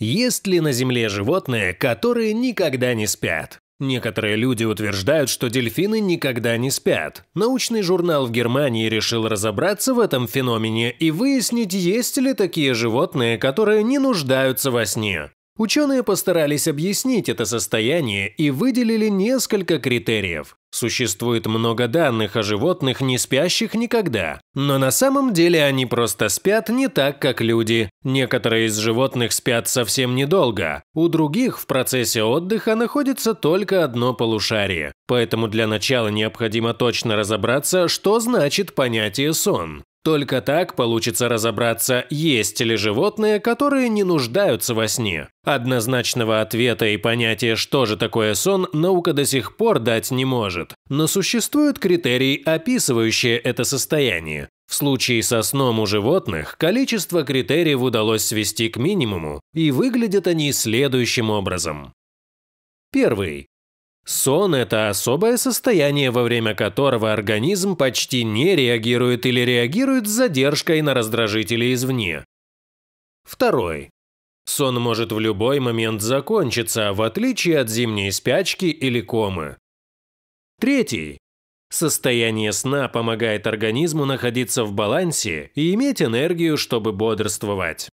Есть ли на Земле животные, которые никогда не спят? Некоторые люди утверждают, что дельфины никогда не спят. Научный журнал в Германии решил разобраться в этом феномене и выяснить, есть ли такие животные, которые не нуждаются во сне. Ученые постарались объяснить это состояние и выделили несколько критериев. Существует много данных о животных, не спящих никогда, но на самом деле они просто спят не так, как люди. Некоторые из животных спят совсем недолго, у других в процессе отдыха находится только одно полушарие. Поэтому для начала необходимо точно разобраться, что значит понятие «сон». Только так получится разобраться, есть ли животные, которые не нуждаются во сне. Однозначного ответа и понятия, что же такое сон, наука до сих пор дать не может. Но существуют критерии, описывающие это состояние. В случае со сном у животных количество критериев удалось свести к минимуму, и выглядят они следующим образом. Первый. Сон – это особое состояние, во время которого организм почти не реагирует или реагирует с задержкой на раздражители извне. Второй. Сон может в любой момент закончиться, в отличие от зимней спячки или комы. Третий. Состояние сна помогает организму находиться в балансе и иметь энергию, чтобы бодрствовать.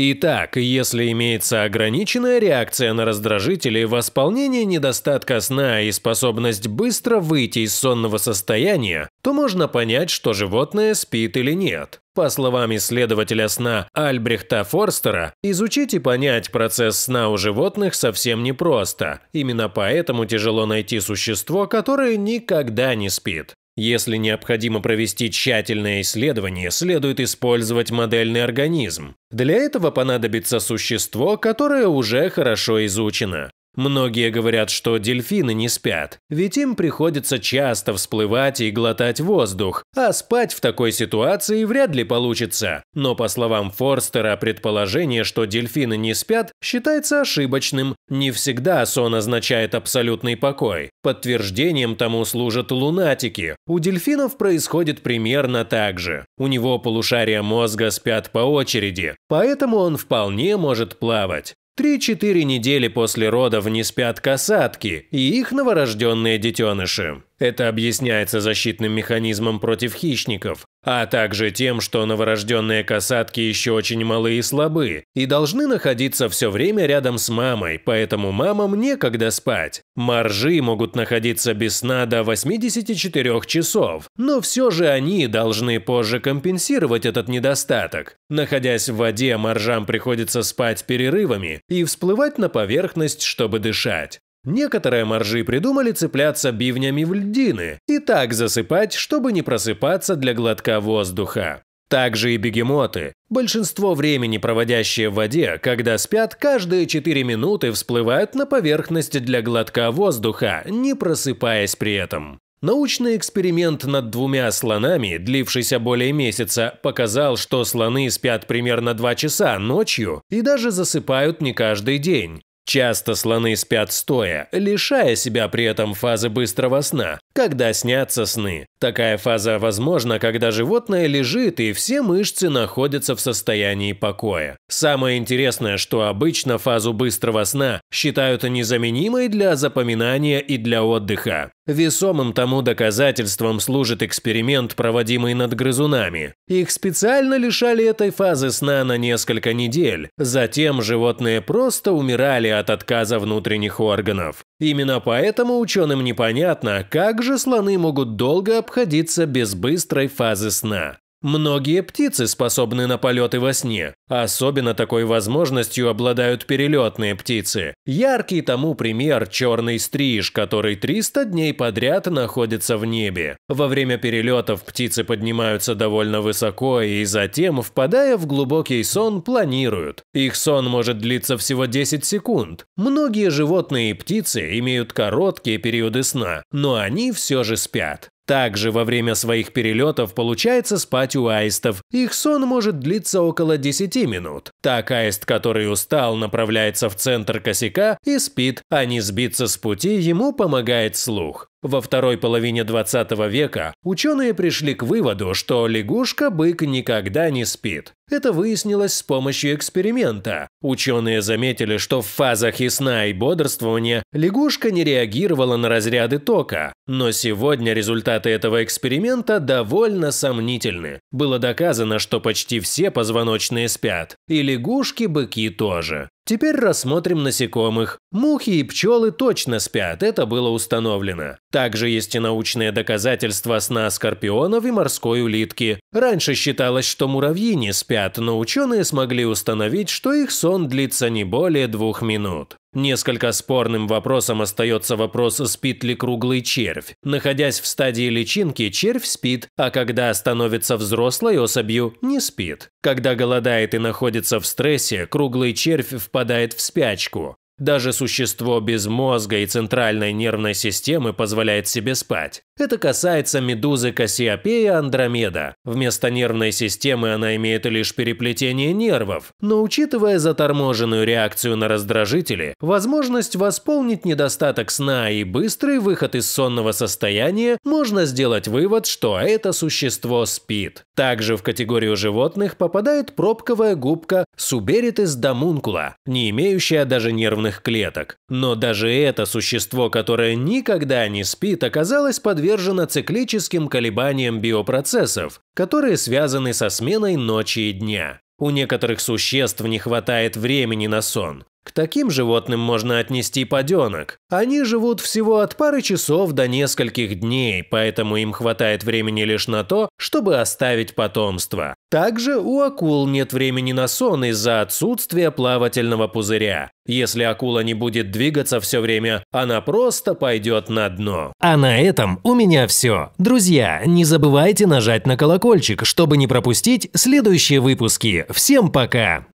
Итак, если имеется ограниченная реакция на раздражители, восполнение недостатка сна и способность быстро выйти из сонного состояния, то можно понять, что животное спит или нет. По словам исследователя сна Альбрехта Форстера, изучить и понять процесс сна у животных совсем непросто. Именно поэтому тяжело найти существо, которое никогда не спит. Если необходимо провести тщательное исследование, следует использовать модельный организм. Для этого понадобится существо, которое уже хорошо изучено. Многие говорят, что дельфины не спят, ведь им приходится часто всплывать и глотать воздух, а спать в такой ситуации вряд ли получится. Но по словам Форстера, предположение, что дельфины не спят, считается ошибочным. Не всегда сон означает абсолютный покой. Подтверждением тому служат лунатики. У дельфинов происходит примерно так же. У него полушария мозга спят по очереди, поэтому он вполне может плавать. Три-четыре недели после родов не спят касатки и их новорожденные детеныши. Это объясняется защитным механизмом против хищников, а также тем, что новорожденные касатки еще очень малы и слабы и должны находиться все время рядом с мамой, поэтому мамам некогда спать. Моржи могут находиться без сна до 84 часов, но все же они должны позже компенсировать этот недостаток. Находясь в воде, моржам приходится спать перерывами и всплывать на поверхность, чтобы дышать. Некоторые моржи придумали цепляться бивнями в льдины и так засыпать, чтобы не просыпаться для глотка воздуха. Также и бегемоты, большинство времени проводящие в воде, когда спят, каждые 4 минуты всплывают на поверхность для глотка воздуха, не просыпаясь при этом. Научный эксперимент над двумя слонами, длившийся более месяца, показал, что слоны спят примерно 2 часа ночью и даже засыпают не каждый день. Часто слоны спят стоя, лишая себя при этом фазы быстрого сна, когда снятся сны. Такая фаза возможна, когда животное лежит и все мышцы находятся в состоянии покоя. Самое интересное, что обычно фазу быстрого сна считают незаменимой для запоминания и для отдыха. Весомым тому доказательством служит эксперимент, проводимый над грызунами. Их специально лишали этой фазы сна на несколько недель, затем животные просто умирали от отказа внутренних органов. Именно поэтому ученым непонятно, как же слоны могут долго обходиться без быстрой фазы сна. Многие птицы способны на полеты во сне. Особенно такой возможностью обладают перелетные птицы. Яркий тому пример черный стриж, который 300 дней подряд находится в небе. Во время перелетов птицы поднимаются довольно высоко и затем, впадая в глубокий сон, планируют. Их сон может длиться всего 10 секунд. Многие животные и птицы имеют короткие периоды сна, но они все же спят. Также во время своих перелетов получается спать у аистов. Их сон может длиться около 10 минут. Так аист, который устал, направляется в центр косяка и спит, а не сбиться с пути ему помогает слух. Во второй половине 20 века ученые пришли к выводу, что лягушка-бык никогда не спит. Это выяснилось с помощью эксперимента. Ученые заметили, что в фазах и сна, и бодрствования лягушка не реагировала на разряды тока. Но сегодня результаты этого эксперимента довольно сомнительны. Было доказано, что почти все позвоночные спят, и лягушки-быки тоже. Теперь рассмотрим насекомых. Мухи и пчелы точно спят, это было установлено. Также есть и научные доказательства сна скорпионов и морской улитки. Раньше считалось, что муравьи не спят, но ученые смогли установить, что их сон длится не более двух минут. Несколько спорным вопросом остается вопрос, спит ли круглый червь. Находясь в стадии личинки, червь спит, а когда становится взрослой особью, не спит. Когда голодает и находится в стрессе, круглый червь впадает в спячку. Даже существо без мозга и центральной нервной системы позволяет себе спать. Это касается медузы Кассиопея Андромеда. Вместо нервной системы она имеет лишь переплетение нервов, но учитывая заторможенную реакцию на раздражители, возможность восполнить недостаток сна и быстрый выход из сонного состояния, можно сделать вывод, что это существо спит. Также в категорию животных попадает пробковая губка суберитис Дамункула, не имеющая даже нервной нервных клеток. Но даже это существо, которое никогда не спит, оказалось подвержено циклическим колебаниям биопроцессов, которые связаны со сменой ночи и дня. У некоторых существ не хватает времени на сон, к таким животным можно отнести поденок. Они живут всего от пары часов до нескольких дней, поэтому им хватает времени лишь на то, чтобы оставить потомство. Также у акул нет времени на сон из-за отсутствия плавательного пузыря. Если акула не будет двигаться все время, она просто пойдет на дно. А на этом у меня все. Друзья, не забывайте нажать на колокольчик, чтобы не пропустить следующие выпуски. Всем пока!